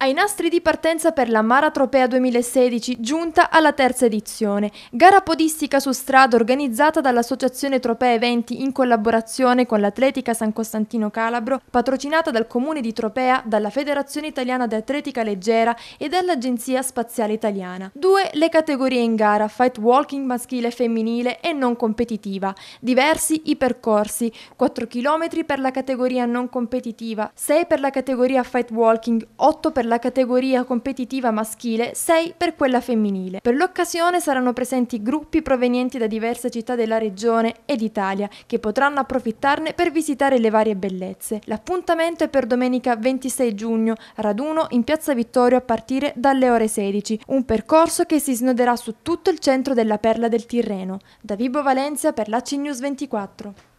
Ai nastri di partenza per la Maratropea 2016, giunta alla terza edizione, gara podistica su strada organizzata dall'Associazione Tropea Eventi in collaborazione con l'Atletica San Costantino Calabro, patrocinata dal Comune di Tropea, dalla Federazione Italiana di Atletica Leggera e dall'Agenzia Spaziale Italiana. Due le categorie in gara, fight walking maschile e femminile e non competitiva. Diversi i percorsi, 4 km per la categoria non competitiva, 6 per la categoria fight walking, 8 per la la categoria competitiva maschile, 6 per quella femminile. Per l'occasione saranno presenti gruppi provenienti da diverse città della regione e d'Italia che potranno approfittarne per visitare le varie bellezze. L'appuntamento è per domenica 26 giugno, raduno in Piazza Vittorio a partire dalle ore 16, un percorso che si snoderà su tutto il centro della Perla del Tirreno. Da Vibo Valencia per la CNews 24.